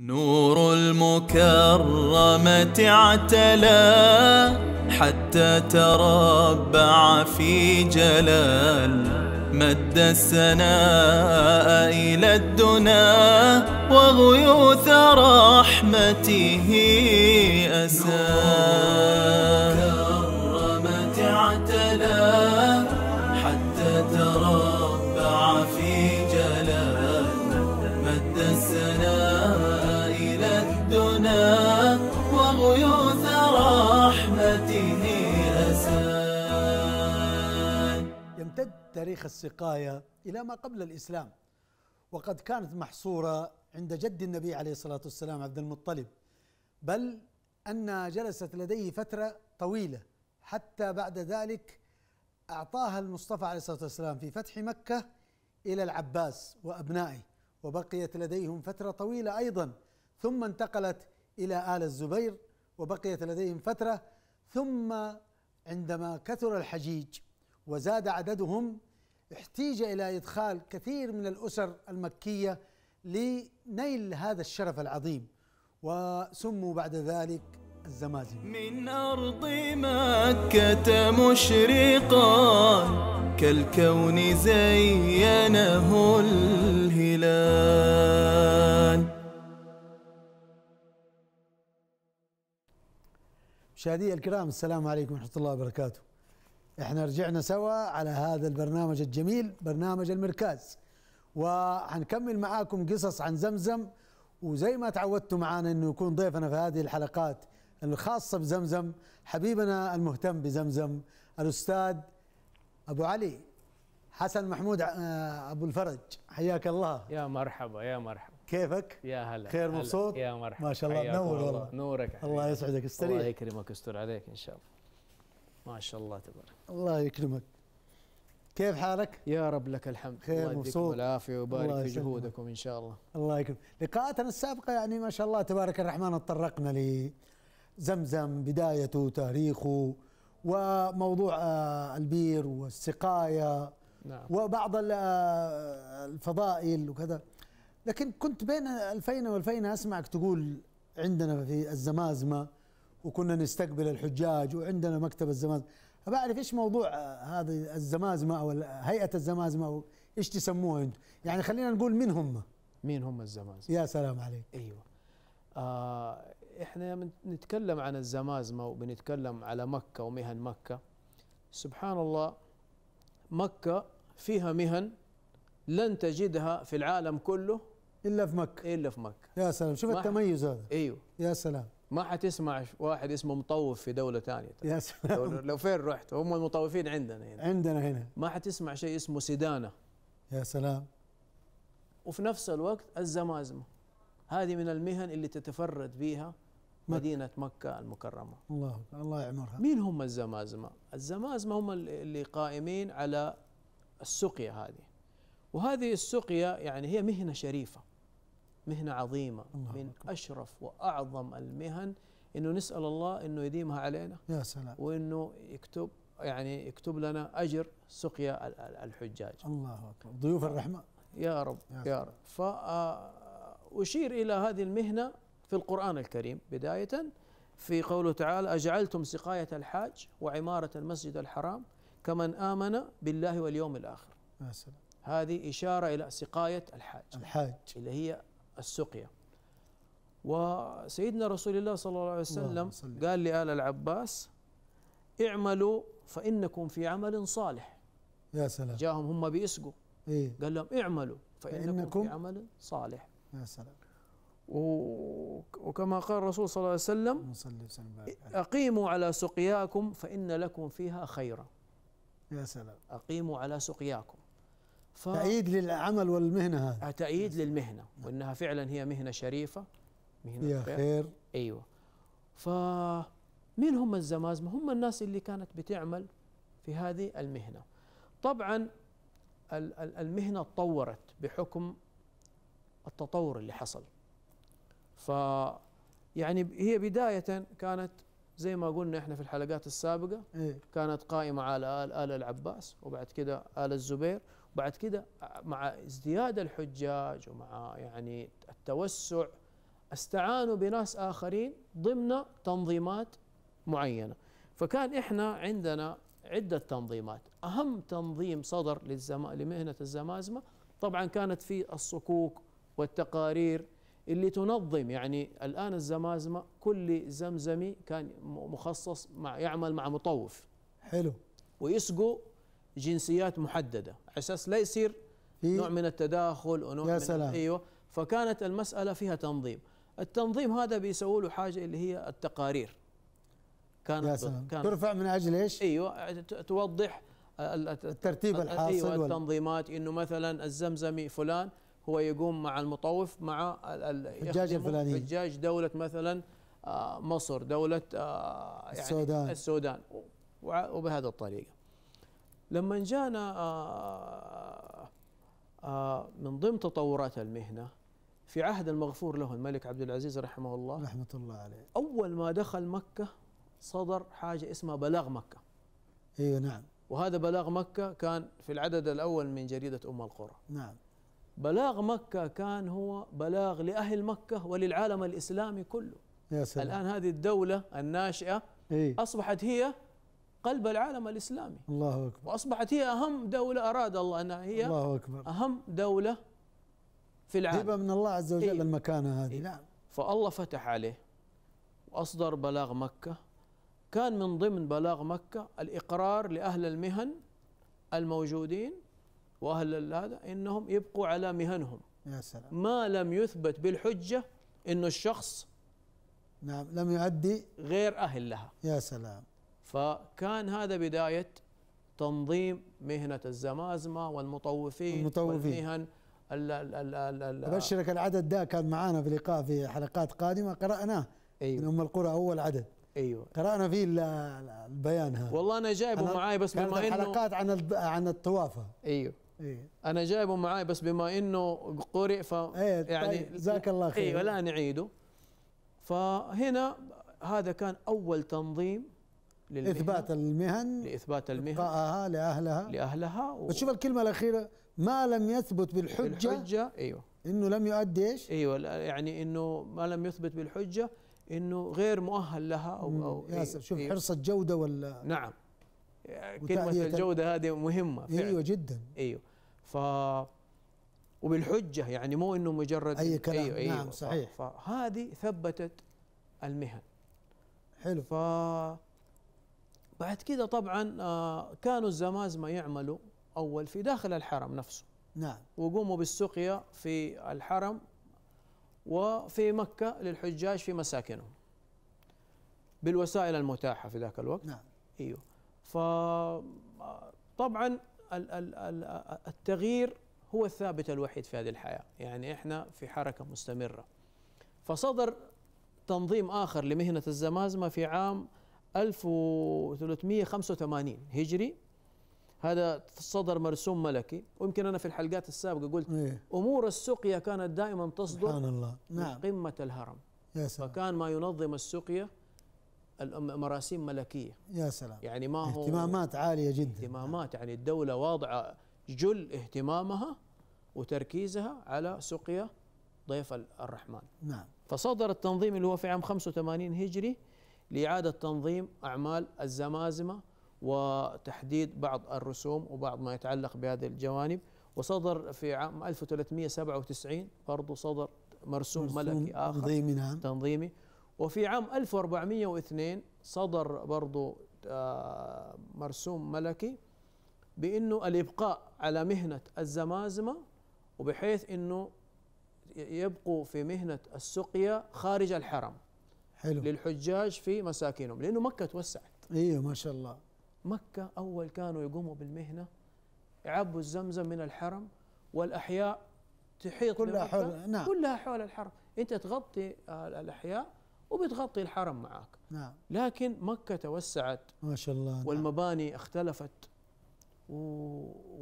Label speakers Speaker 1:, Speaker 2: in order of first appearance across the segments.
Speaker 1: نور المكرمة اعتلى حتى تربع في جلال مد السناء إلى الدنا وغيوث رحمته أسال تاريخ
Speaker 2: السقايه الى ما قبل الاسلام وقد كانت محصوره عند جد النبي عليه الصلاه والسلام عبد المطلب بل ان جلست لديه فتره طويله حتى بعد ذلك اعطاها المصطفى عليه الصلاه والسلام في فتح مكه الى العباس وابنائه وبقيت لديهم فتره طويله ايضا ثم انتقلت الى ال الزبير وبقيت لديهم فتره ثم عندما كثر الحجيج وزاد عددهم احتيج الى ادخال كثير من الاسر المكيه لنيل هذا الشرف العظيم وسموا بعد ذلك الزمازم
Speaker 1: من أرض مكة مشرقا كالكون زينه الهلال مشاهدي الكرام
Speaker 2: السلام عليكم ورحمة الله وبركاته احنا رجعنا سوا على هذا البرنامج الجميل برنامج المركاز وحنكمل معاكم قصص عن زمزم وزي ما تعودتوا معانا انه يكون ضيفنا في هذه الحلقات الخاصة بزمزم حبيبنا المهتم بزمزم الأستاذ أبو علي حسن محمود آه، أبو الفرج
Speaker 3: حياك الله يا مرحبا يا مرحبا كيفك؟ يا هلا خير مبسوط؟ يا مرحبا ما شاء الله نور والله نورك الله يسعدك استريح الله يكرمك استر عليك إن شاء الله ما شاء الله تبارك
Speaker 2: الله يكرمك كيف حالك؟ يا
Speaker 3: رب لك الحمد خير الله مبسوط العافية وبارك في جهودكم إن شاء الله
Speaker 2: الله يكرمك لقاءاتنا السابقة يعني ما شاء الله تبارك الرحمن تطرقنا لزمزم بدايته تاريخه وموضوع آه، البير والسقاية نعم. وبعض آه، الفضائل وكذا لكن كنت بين الفينة والفينة أسمعك تقول عندنا في الزمازمة وكنا نستقبل الحجاج وعندنا مكتب الزمازمه فبعرف ايش موضوع هذه الزمازمه او هيئه الزمازمه او ايش تسموها انتم يعني خلينا نقول مين هم مين هم الزمازمه يا سلام عليك
Speaker 3: ايوه آه احنا نتكلم عن الزمازمه وبنتكلم على مكه ومهن مكه سبحان الله مكه فيها مهن لن تجدها في العالم كله الا في مكه الا في مكه
Speaker 2: يا سلام شوف التميز هذا ايوه يا سلام
Speaker 3: ما حتسمع واحد اسمه مطوف في دوله ثانيه يا طيب. سلام لو, لو فين رحت هم المطوفين عندنا هنا عندنا هنا ما حتسمع شيء اسمه سدانه يا سلام وفي نفس الوقت الزمازمه هذه من المهن اللي تتفرد بها مدينة مكة المكرمة
Speaker 2: الله الله يعمرها
Speaker 3: مين هم الزمازمة؟ الزمازمة هم اللي قائمين على السقيا هذه وهذه السقيا يعني هي مهنة شريفة مهنة عظيمة من أكبر. أشرف وأعظم المهن أنه نسأل الله أنه يديمها علينا يا سلام وأنه يكتب يعني يكتب لنا أجر سقيا الحجاج الله أكبر ضيوف الرحمة يا رب يا, يا رب فأشير آه، إلى هذه المهنة في القرآن الكريم بداية في قوله تعالى أجعلتم سقاية الحاج وعمارة المسجد الحرام كمن آمن بالله واليوم الآخر يا سلام هذه إشارة إلى سقاية الحاج الحاج اللي هي السقيا وسيدنا رسول الله صلى الله عليه وسلم قال لآل العباس اعملوا فإنكم في عمل صالح يا سلام جاهم هم بيسقوا إيه؟ قال لهم اعملوا فإنكم, فإنكم في عمل صالح يا سلام وكما قال الرسول صلى الله عليه وسلم أقيموا على سقياكم فإن لكم فيها خيرا يا سلام أقيموا على سقياكم ف... تأييد للعمل والمهنة هذه تأييد للمهنة وأنها فعلا هي مهنة شريفة مهنة يا خير. خير أيوة فمين هم الزمازم هم الناس اللي كانت بتعمل في هذه المهنة طبعا المهنة تطورت بحكم التطور اللي حصل ف يعني هي بداية كانت زي ما قلنا احنا في الحلقات السابقة إيه؟ كانت قائمة على آل آل العباس وبعد كده آل الزبير بعد كده مع ازدياد الحجاج ومع يعني التوسع استعانوا بناس آخرين ضمن تنظيمات معينة فكان إحنا عندنا عدة تنظيمات أهم تنظيم صدر للزم... لمهنة الزمازمة طبعا كانت في الصكوك والتقارير اللي تنظم يعني الآن الزمازمة كل زمزمي كان مخصص مع يعمل مع مطوف حلو ويسقوا جنسيات محدده على اساس لا يصير نوع من التداخل ونوع يا من سلام. ايوه فكانت المساله فيها تنظيم التنظيم هذا بيسووا له حاجه اللي هي التقارير كانت يا سلام. كانت ترفع من اجل ايش ايوه توضح الترتيب أيوة، الحاصل أيوة التنظيمات انه مثلا الزمزمي فلان هو يقوم مع المطوف مع الحجاج الفلاني حجاج دوله مثلا آه، مصر دوله آه، يعني السودان السودان وبهذه الطريقه لما جانا آه، آه، من ضمن تطورات المهنه في عهد المغفور له الملك عبد العزيز رحمه الله رحمه الله عليه اول ما دخل مكه صدر حاجه اسمها بلاغ مكه ايوه نعم وهذا بلاغ مكه كان في العدد الاول من جريده ام القرى نعم بلاغ مكه كان هو بلاغ لاهل مكه وللعالم الاسلامي كله يا سلام الان هذه الدوله الناشئه إيه؟ اصبحت هي قلب العالم الاسلامي الله اكبر واصبحت هي اهم دوله اراد الله انها هي الله اكبر اهم دوله في العالم هبه من الله
Speaker 2: عز وجل إيه؟ المكانه هذه إيه؟
Speaker 3: نعم فالله فتح عليه واصدر بلاغ مكه كان من ضمن بلاغ مكه الاقرار لاهل المهن الموجودين واهل هذا انهم يبقوا على مهنهم يا سلام ما لم يثبت بالحجه انه الشخص نعم لم يؤدي غير اهل لها يا سلام فكان هذا بداية تنظيم مهنة الزمازمة والمطوفين, والمهن ال ال ال أبشرك
Speaker 2: العدد ده كان معانا في لقاء في حلقات قادمة قرأناه أيوه من أم القرى أول عدد ايوه قرانا فيه
Speaker 3: البيان هذا والله انا جايبه أنا معاي بس بما انه حلقات عن عن الطوافه ايوه أيوة. انا جايبه معاي بس بما انه قرئ ف إيه، طيب، يعني جزاك الله خير ايوه لا نعيده فهنا هذا كان اول تنظيم للمهن اثبات
Speaker 2: المهن
Speaker 3: لاثبات المهن
Speaker 2: ابقائها لاهلها
Speaker 3: لاهلها و...
Speaker 2: وتشوف الكلمه الاخيره ما لم يثبت بالحجه بالحجه
Speaker 3: ايوه انه لم يؤدي ايش؟ ايوه يعني انه ما لم يثبت بالحجه انه غير مؤهل لها او مم. او يا أيوه، شوف أيوه حرص
Speaker 2: الجوده ولا
Speaker 3: نعم كلمه الجوده هذه مهمه فعلا ايوه جدا ايوه ف وبالحجه يعني مو انه مجرد اي أيوه، كلام أيوه أيوه نعم صحيح فهذه ثبتت المهن حلو ف بعد كده طبعا آه، كانوا الزمازمة يعملوا أول في داخل الحرم نفسه نعم وقوموا بالسقيا في الحرم وفي مكة للحجاج في مساكنهم بالوسائل المتاحة في ذاك الوقت نعم ايوه فطبعا آه، التغيير هو الثابت الوحيد في هذه الحياة يعني احنا في حركة مستمرة فصدر تنظيم آخر لمهنة الزمازمة في عام 1385 هجري هذا صدر مرسوم ملكي ويمكن انا في الحلقات السابقه قلت إيه؟ امور السقيا كانت دائما تصدر سبحان الله نعم من قمه الهرم يا سلام فكان ما ينظم السقيا مراسيم ملكيه يا سلام يعني ما هو اهتمامات عاليه جدا اهتمامات يعني الدوله واضعه جل اهتمامها وتركيزها على سقيا ضيف الرحمن نعم فصدر التنظيم اللي هو في عام 85 هجري لإعادة تنظيم أعمال الزمازمة وتحديد بعض الرسوم وبعض ما يتعلق بهذه الجوانب وصدر في عام 1397 برضو صدر مرسوم, مرسوم ملكي آخر تنظيمي نعم تنظيمي وفي عام 1402 صدر برضو آه، مرسوم ملكي بأنه الإبقاء على مهنة الزمازمة وبحيث أنه يبقوا في مهنة السقيا خارج الحرم حلو للحجاج في مساكنهم لانه مكه توسعت ايوه ما شاء الله مكه اول كانوا يقوموا بالمهنه يعبوا الزمزم من الحرم والاحياء تحيط كلها حول نعم كلها حول الحرم انت تغطي الاحياء وبتغطي الحرم معك نعم لكن مكه توسعت ما شاء الله نعم. والمباني نعم. اختلفت و...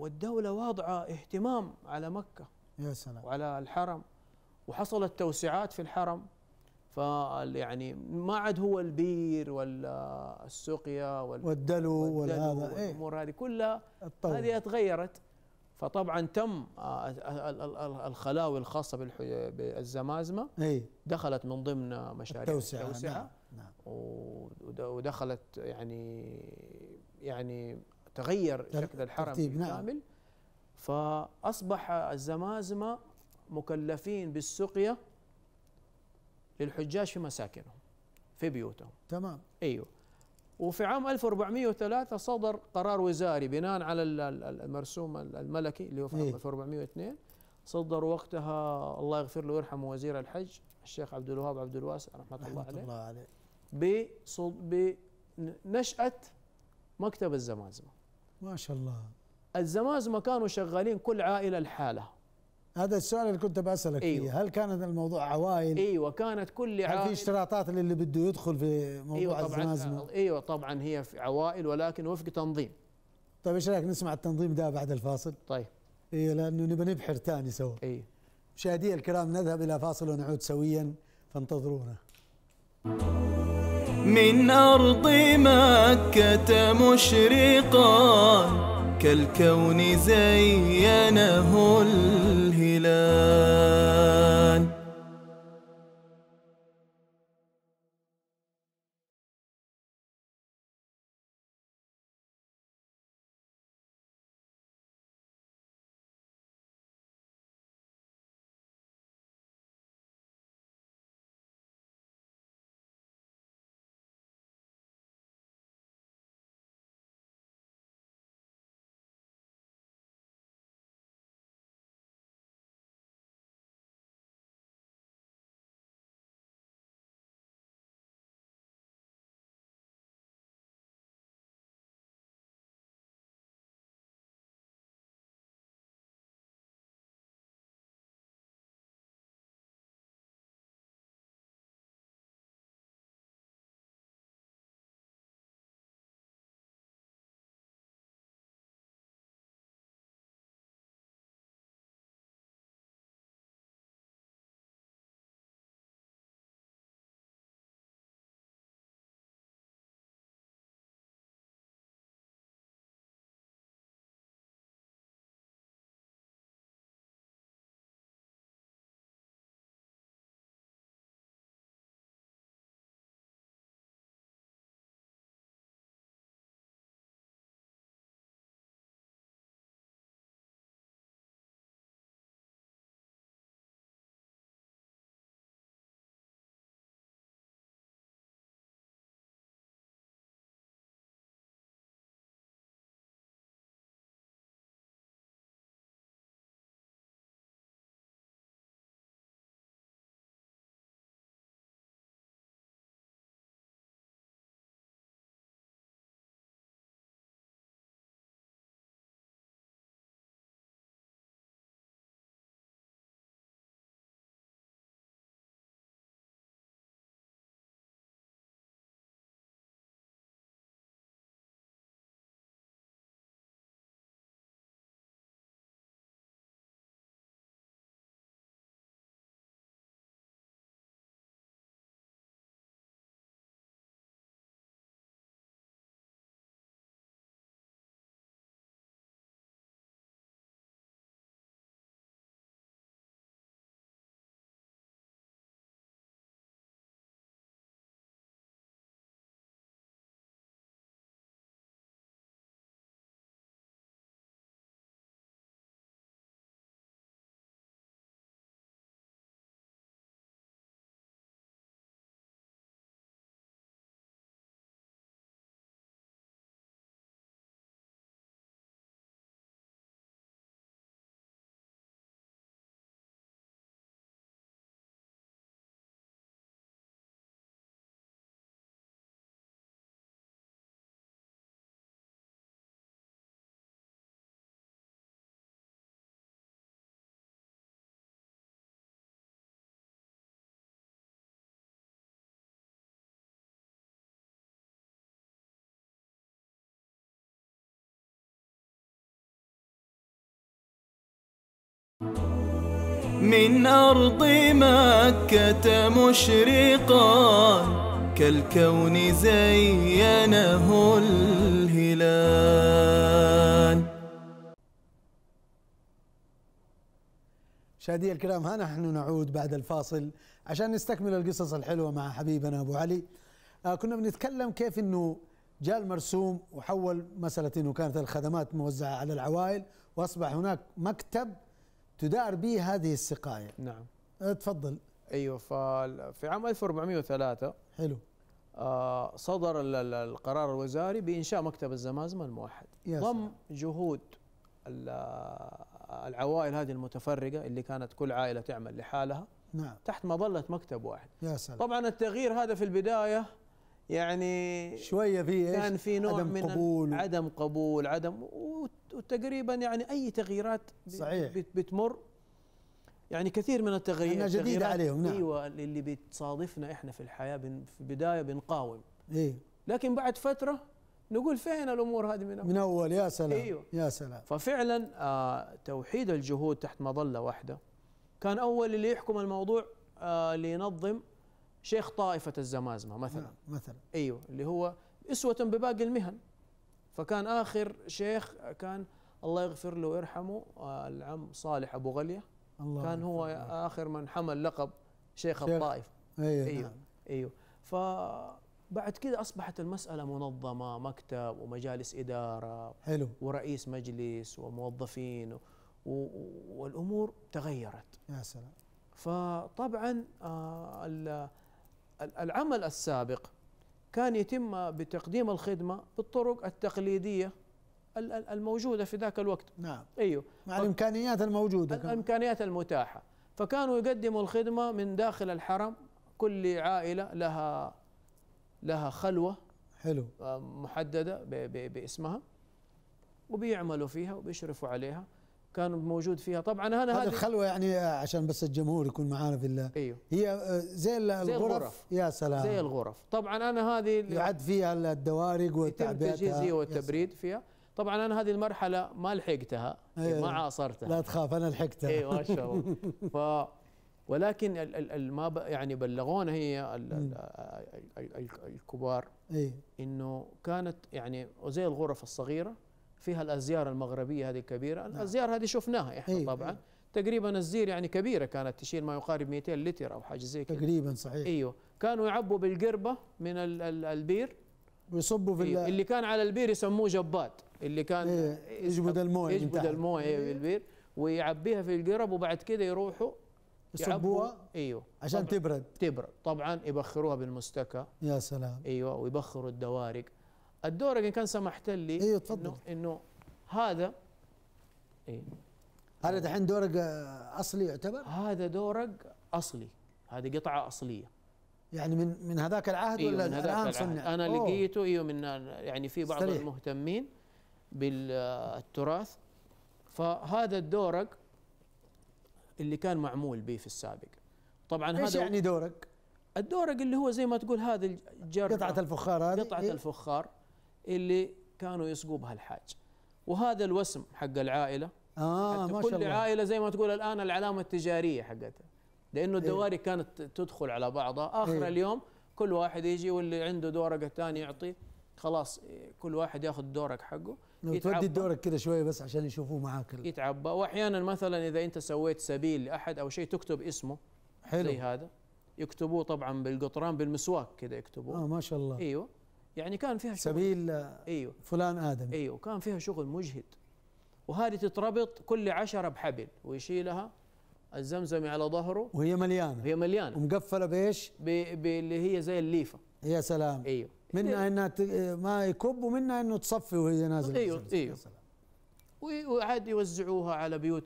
Speaker 3: والدوله واضعه اهتمام على مكه يا سلام وعلى الحرم وحصلت توسعات في الحرم يعني ما عاد هو البير ولا السقيا وال والدلو, والدلو والهذا والامور إيه. هذه كلها هذه تغيرت فطبعا تم آه، آه، الخلاوي الخاصه بالزمازمه إيه. دخلت من ضمن مشاريع التوسعه, التوسعة نعم. نعم. ودخلت يعني يعني تغير شكل الحرم نعم. بالكامل فاصبح الزمازمه مكلفين بالسقيا للحجاج في مساكنهم في بيوتهم تمام ايوه وفي عام 1403 صدر قرار وزاري بناء على المرسوم الملكي اللي هو في عام 1402 إيه. صدر وقتها الله يغفر له ويرحمه وزير الحج الشيخ عبد الوهاب عبد الواسع رحمه, رحمة الله, الله عليه, بنشأة مكتب الزمازمة ما شاء الله الزمازمة كانوا شغالين كل عائلة لحالها
Speaker 2: هذا السؤال اللي كنت بسالك أيوة. فيه هل كانت الموضوع عوائل
Speaker 3: ايوه كانت كل عائل هل في
Speaker 2: اشتراطات للي بده يدخل في موضوع أيوة طبعًا الزمازمه
Speaker 3: ايوه طبعا هي في عوائل ولكن وفق تنظيم
Speaker 2: طيب ايش رايك نسمع التنظيم ده بعد الفاصل طيب ايوه لانه نبي نبحر ثاني سوا ايوه مشاهدي الكرام نذهب الى فاصل ونعود سويا فانتظرونا
Speaker 1: من ارض مكه مشرقا كالكون زينه الهلال من أرض مكة مشرقا كالكون زينه الهلال
Speaker 2: شادي الكرام ها نحن نعود بعد الفاصل عشان نستكمل القصص الحلوة مع حبيبنا أبو علي آه، كنا بنتكلم كيف أنه جاء المرسوم وحول مسألة أنه كانت الخدمات موزعة على العوائل وأصبح هناك مكتب تدار به هذه السقايه نعم آه، تفضل
Speaker 3: ايوه ففي عام 1403 حلو آه، صدر القرار الوزاري بانشاء مكتب الزمازمه الموحد ضم جهود العوائل هذه المتفرقه اللي كانت كل عائله تعمل لحالها نعم تحت مظله مكتب واحد يا سلام طبعا التغيير هذا في البدايه يعني شويه في كان في نوع عدم من قبول عدم قبول عدم وتقريبا يعني اي تغييرات صحيح بتمر يعني كثير من التغييرات جديدة عليهم نعم ايوه اللي بتصادفنا احنا في الحياه بن في البدايه بنقاوم ايه لكن بعد فتره
Speaker 2: نقول فين الامور هذه من اول من اول يا سلام ايوه يا سلام
Speaker 3: ففعلا آه توحيد الجهود تحت مظله واحده كان اول اللي يحكم الموضوع آه اللي ينظم شيخ طائفة الزمازمة مثلا نعم، مثلا أيوة اللي هو أسوة بباقي المهن فكان آخر شيخ كان الله يغفر له ويرحمه آه، العم صالح أبو غلية الله كان هو الله. آخر من حمل لقب شيخ, شيخ الطائف
Speaker 2: أيوة أيوة, نعم.
Speaker 3: أيوة فبعد كذا أصبحت المسألة منظمة مكتب ومجالس إدارة حلو ورئيس مجلس وموظفين و و والأمور تغيرت يا سلام فطبعا آه العمل السابق كان يتم بتقديم الخدمة بالطرق التقليدية الموجودة في ذاك الوقت نعم أيوه مع الإمكانيات الموجودة الإمكانيات المتاحة فكانوا يقدموا الخدمة من داخل الحرم كل عائلة لها لها خلوة حلو آه، محددة باسمها وبيعملوا فيها وبيشرفوا عليها كان موجود فيها طبعا انا هذه الخلوه
Speaker 2: يعني آه، عشان بس الجمهور يكون معانا في الله ايوه هي آه، زي الغرف, زي الغرف يا سلام زي الغرف
Speaker 3: طبعا انا هذه يعد فيها الدوارق والتعبئه التجهيزيه والتبريد فيها طبعا انا هذه المرحله ما لحقتها أيوة ما عاصرتها لا تخاف
Speaker 2: انا لحقتها اي ما شاء الله
Speaker 3: ف ولكن ما يعني بلغونا هي الكبار إيه. انه كانت يعني زي الغرف الصغيره فيها الازيار المغربيه هذه الكبيره نعم. الازيار هذه شفناها احنا أيوه طبعا أيوه. تقريبا الزير يعني كبيره كانت تشيل ما يقارب 200 لتر او حاجه زي كذا تقريبا صحيح ايوه كانوا يعبوا بالقربه من الـ الـ البير ويصبوا في أيوه. اللي كان على البير يسموه جباد اللي كان إيه يجبد المويه يجبد المويه أيوه بالبير ويعبيها في القرب وبعد كده يروحوا
Speaker 2: يصبوها
Speaker 3: ايوه عشان تبرد تبرد طبعا يبخروها بالمستكة يا سلام ايوه ويبخروا الدوارق الدورق ان كان سمحت لي ايوه تفضل انه, إنه هذا اي هذا دحين دورق اصلي يعتبر؟ هذا دورق اصلي هذه قطعه اصليه
Speaker 2: يعني من من هذاك العهد أيوه ولا من هذاك العهد صنع. انا أوه.
Speaker 3: لقيته ايوه من يعني في بعض استريح. المهتمين بالتراث فهذا الدورق اللي كان معمول به في السابق طبعا هذا ايش يعني دورق؟ الدورق اللي هو زي ما تقول هذا الجر قطعة الفخار هذه قطعة إيه؟ الفخار اللي كانوا يسقوا بها الحاج وهذا الوسم حق العائله
Speaker 2: اه ما شاء كل الله. عائله
Speaker 3: زي ما تقول الان العلامه التجاريه حقتها لانه إيه. الدواري إيه؟ كانت تدخل على بعضها اخر إيه؟ اليوم كل واحد يجي واللي عنده دورق الثاني يعطي خلاص كل واحد ياخذ دورك حقه
Speaker 2: تودي دورك كذا شويه بس عشان يشوفوه معاك
Speaker 3: يتعبى واحيانا مثلا اذا انت سويت سبيل لاحد او شيء تكتب اسمه حلو زي هذا يكتبوه طبعا بالقطران بالمسواك كذا يكتبوه اه ما شاء الله ايوه يعني كان فيها شغل سبيل ايوه فلان ادم ايوه كان فيها شغل مجهد وهذه تتربط كل عشرة بحبل ويشيلها الزمزمي على ظهره
Speaker 2: وهي مليانة
Speaker 3: هي مليانة ومقفلة بايش؟ باللي هي زي الليفة يا سلام ايوه
Speaker 2: منها إيه. انها ما يكب ومنها انه تصفي وهي نازلة ايوه ايوه
Speaker 3: وعاد يوزعوها على بيوت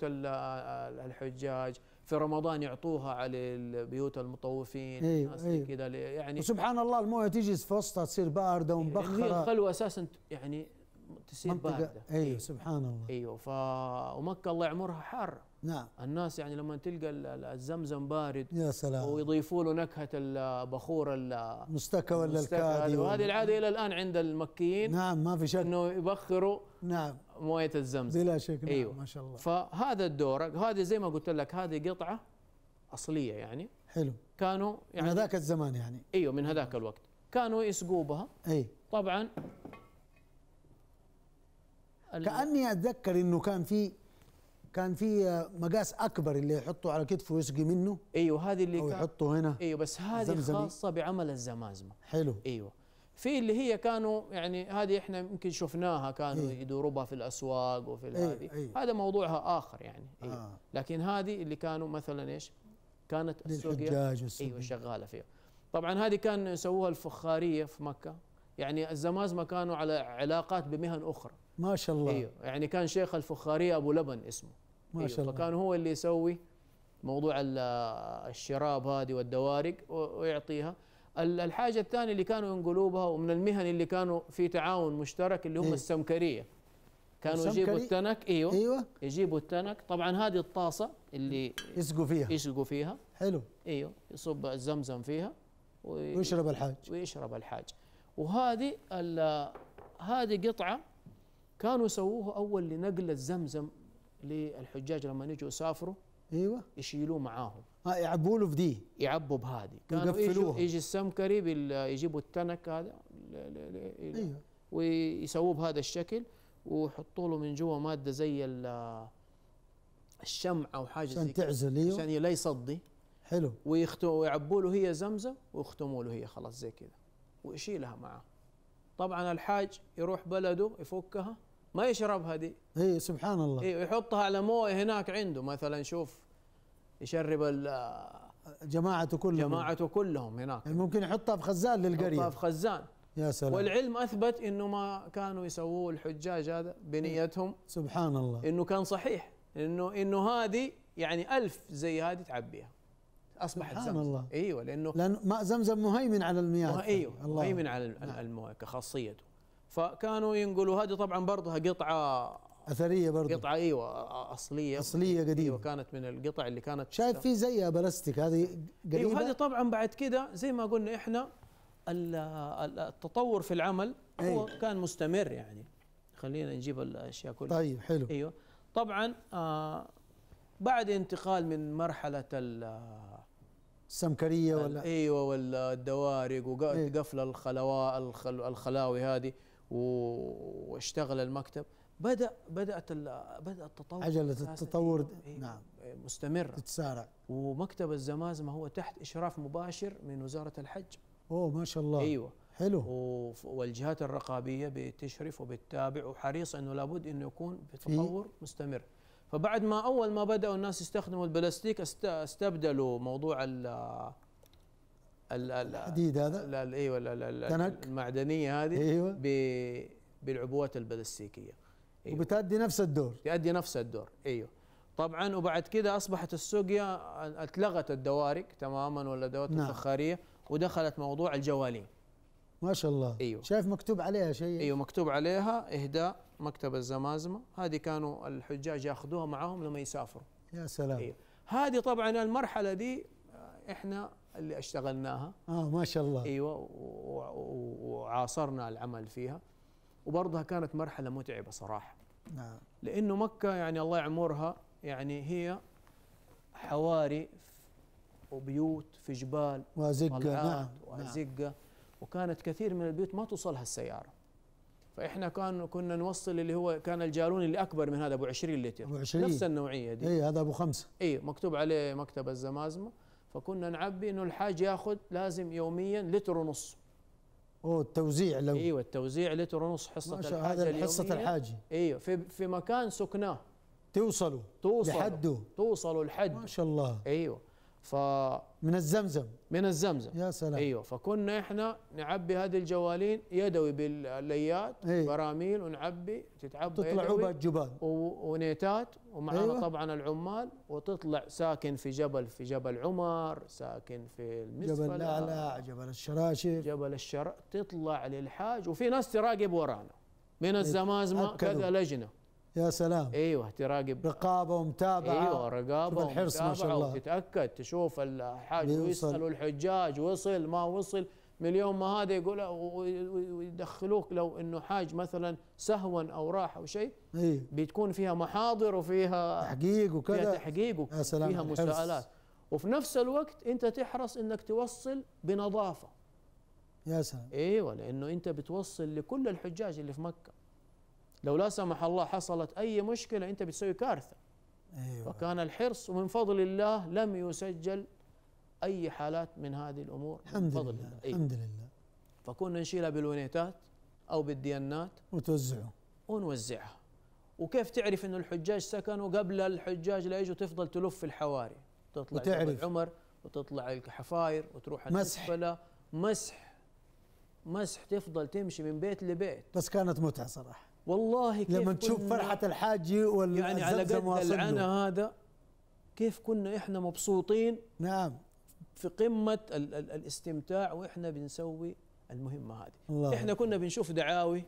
Speaker 3: الحجاج في رمضان يعطوها على البيوت المطوفين أيوة أيوة كذا يعني وسبحان
Speaker 2: الله المويه تيجي في وسطها تصير بارده يعني ومبخره هي الخلوه
Speaker 3: اساسا يعني تصير بارده
Speaker 2: ايوه, سبحان الله
Speaker 3: ايوه فمكه الله يعمرها حاره نعم الناس يعني لما تلقى الزمزم بارد يا سلام ويضيفوا له نكهه البخور المستكى ولا الكادي وهذه العاده الى الان عند المكيين نعم ما في شك انه يبخروا نعم مويه الزمزم بلا شك نعم أيوة ما شاء الله فهذا الدور هذه زي ما قلت لك هذه قطعه اصليه يعني حلو كانوا يعني من
Speaker 2: هذاك الزمان يعني
Speaker 3: ايوه من هذاك نعم. الوقت كانوا يسقوا بها اي طبعا
Speaker 2: كاني اتذكر انه كان في كان في مقاس اكبر اللي يحطه على كتفه ويسقي منه ايوه هذه اللي او يحطه هنا ايوه
Speaker 3: بس هذه زمزمي. خاصه بعمل الزمازمه حلو ايوه في اللي هي كانوا يعني هذه احنا يمكن شفناها كانوا إيه؟ بها في الاسواق وفي إيه، هذه إيه؟ هذا موضوعها اخر يعني إيه؟ آه. لكن هذه اللي كانوا مثلا ايش كانت السوقيه ايوه شغاله فيها طبعا هذه كان يسووها الفخاريه في مكه يعني الزمازمه كانوا على علاقات بمهن اخرى
Speaker 2: ما شاء الله ايوه
Speaker 3: يعني كان شيخ الفخاريه ابو لبن اسمه ما أيوة، شاء الله فكان هو اللي يسوي موضوع الشراب هذه والدوارق ويعطيها الحاجة الثانية اللي كانوا ينقلوا بها ومن المهن اللي كانوا في تعاون مشترك اللي هم إيه؟ السمكرية كانوا يجيبوا التنك ايوه ايوه يجيبوا التنك طبعا هذه الطاسة اللي يسقوا فيها يسقوا فيها حلو ايوه يصب الزمزم فيها وي ويشرب الحاج ويشرب الحاج وهذه هذه قطعة كانوا سووها أول لنقل الزمزم للحجاج لما يجوا يسافروا ايوه يشيلوه معاهم اه يعبوا له في دي يعبوا بهذه كانوا يجي السمكري يجيبوا التنك هذا ايوه ويسووه بهذا الشكل ويحطوا له من جوا ماده زي الشمع او حاجه زي تعزل ايوه عشان لا يصدي حلو ويختموا ويعبوا له هي زمزم ويختموا له هي خلاص زي كذا ويشيلها معاه طبعا الحاج يروح بلده يفكها ما يشربها دي اي سبحان الله اي ويحطها على مويه هناك عنده مثلا شوف يشرب ال جماعته كلهم جماعته كلهم هناك يعني ممكن يحطها في خزان للقريه يحطها في خزان
Speaker 2: يا سلام والعلم
Speaker 3: اثبت انه ما كانوا يسووه الحجاج هذا بنيتهم سبحان الله انه كان صحيح انه انه هذه يعني ألف زي هذه تعبيها
Speaker 2: اصبحت سبحان زمزم الله
Speaker 3: ايوه لانه لان ماء زمزم مهيمن على المياه ايوه الله مهيمن على نعم. المويه كخاصيته فكانوا ينقلوا هذه طبعا برضها قطعه اثريه برضه قطعه ايوه اصليه اصليه قديمه ايوه كانت من القطع اللي كانت شايف في
Speaker 2: زيها بلاستيك هذه قديمه ايوه هذه
Speaker 3: طبعا بعد كده زي ما قلنا احنا التطور في العمل هو أيه. كان مستمر يعني خلينا نجيب الاشياء كلها طيب حلو ايوه طبعا آه بعد انتقال من مرحله
Speaker 2: السمكريه ولا ايوه
Speaker 3: والدوارق وقفل أيه. الخلاوي هذه واشتغل المكتب بدا بدات بدا التطور عجله التطور إيه، نعم إيه، مستمره تتسارع ومكتب الزمازمه هو تحت اشراف مباشر من وزاره الحج اوه ما شاء الله ايوه حلو والجهات الرقابيه بتشرف وبتتابع وحريص انه لابد انه يكون بتطور مستمر فبعد ما اول ما بداوا الناس يستخدموا البلاستيك استبدلوا موضوع الحديد هذا ايوه المعدنيه هذه ايوه بالعبوات البلاستيكيه أيوة.
Speaker 2: وبتأدي نفس الدور
Speaker 3: تأدي نفس الدور ايوه طبعا وبعد كده اصبحت السوقية اتلغت الدوارك تماما ولا نعم. الفخاريه ودخلت موضوع الجوالين ما شاء الله ايوه شايف مكتوب عليها شيء ايوه مكتوب عليها اهداء مكتب الزمازمه هذه كانوا الحجاج ياخذوها معاهم لما يسافروا يا سلام ايوه هذه طبعا المرحله دي آه، احنا اللي اشتغلناها اه ما شاء الله ايوه وعاصرنا العمل فيها وبرضها كانت مرحله متعبه صراحه نعم لانه مكه يعني الله يعمرها يعني هي حواري وبيوت في جبال وازقه نعم،, نعم وازقه نعم. وكانت كثير من البيوت ما توصلها السياره فاحنا كان كنا نوصل اللي هو كان الجالون اللي اكبر من هذا ابو 20 لتر ابو 20 نفس النوعيه دي اي هذا ابو خمسه اي مكتوب عليه مكتب الزمازمه فكنا نعبي انه الحاج ياخذ لازم يوميا لتر ونص او التوزيع لو ايوه التوزيع لتر ونص حصه ما شاء الحاجه هذا حصه الحاج ايوه في في مكان سكناه توصلوا توصلوا لحده توصلوا لحد ما شاء الله ايوه ف من الزمزم من الزمزم يا سلام ايوه فكنا احنا نعبي هذه الجوالين يدوي بالليات أيه براميل ونعبي تتعبى تطلع عبة جبال ونيتات ومعنا أيوة طبعا العمال وتطلع ساكن في جبل في جبل عمر ساكن في المسفلة جبل الاعلى جبل الشراشف جبل الشر تطلع للحاج وفي ناس تراقب ورانا من إيه. الزمازمه كذا لجنه يا سلام ايوه تراقب رقابه ومتابعه ايوه رقابه وحرص ما شاء الله وتتاكد تشوف الحاج ويسالوا الحجاج وصل ما وصل من اليوم ما هذا يقول ويدخلوك لو انه حاج مثلا سهوا او راح او شيء إيه؟ بتكون فيها محاضر وفيها تحقيق وكذا فيها تحقيق وفيها مساءلات وفي نفس الوقت انت تحرص انك توصل بنظافه يا سلام ايوه لانه انت بتوصل لكل الحجاج اللي في مكه لو لا سمح الله حصلت أي مشكلة أنت بتسوي كارثة أيوة. وكان الحرص ومن فضل الله لم يسجل أي حالات من هذه الأمور الحمد من فضل لله, الله. أيوة. الحمد لله فكنا نشيلها بالونيتات أو بالديانات وتوزعه ونوزعها وكيف تعرف أن الحجاج سكنوا قبل الحجاج لا يجوا تفضل تلف في الحواري تطلع وتعرف عمر وتطلع الحفاير وتروح مسح مسح مسح تفضل تمشي من بيت لبيت
Speaker 2: بس كانت متعه صراحه
Speaker 3: والله كيف لما تشوف فرحه الحاجي وال يعني على قد العنا هذا كيف كنا احنا مبسوطين نعم في قمه ال ال الاستمتاع واحنا بنسوي المهمه هذه الله احنا كنا بنشوف دعاوي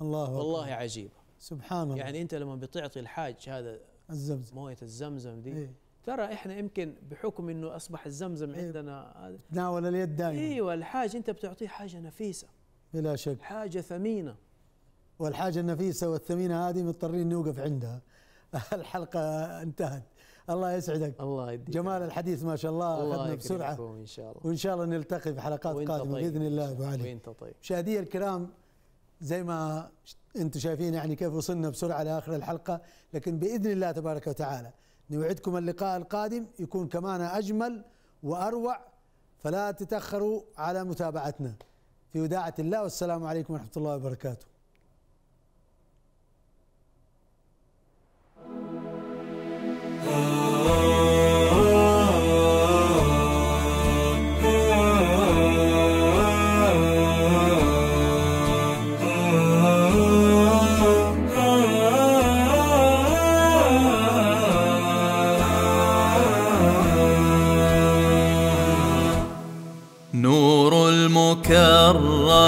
Speaker 3: الله والله الله عجيبه سبحان الله يعني انت لما بتعطي الحاج هذا الزمزم مويه الزمزم دي إيه؟ ترى احنا يمكن بحكم انه اصبح الزمزم إيه؟ عندنا تناول اليد دائما ايوه الحاج انت بتعطيه حاجه نفيسه بلا شك حاجه ثمينه
Speaker 2: والحاجة النفيسة والثمينة هذه مضطرين نوقف عندها الحلقة انتهت الله يسعدك الله يديك جمال الحديث ما شاء الله اخذنا بسرعة ان شاء الله وان شاء الله نلتقي في حلقات قادمة طيب باذن الله ابو علي وانت طيب مشاهدي الكرام زي ما انتم شايفين يعني كيف وصلنا بسرعة لاخر الحلقة لكن باذن الله تبارك وتعالى نوعدكم اللقاء القادم يكون كمان اجمل واروع فلا تتاخروا على متابعتنا في وداعة الله والسلام عليكم ورحمة الله وبركاته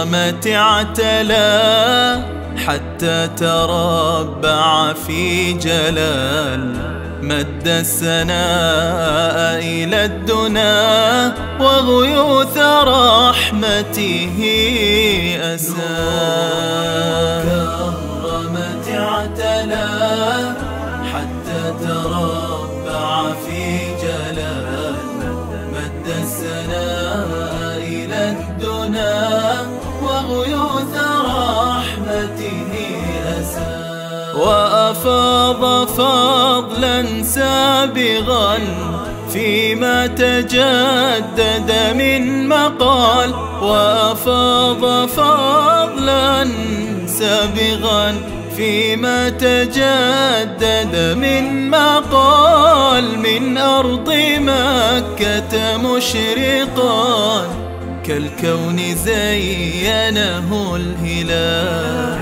Speaker 1: الكرامة اعتلى حتى تربع في جلال مد السناء إلى الدنا وغيوث رحمته أسال فضلا سابغا فيما تجدد من مقال وأفاض فضلا سابغا فيما تجدد من مقال من أرض مكة مشرقا كالكون زينه الهلال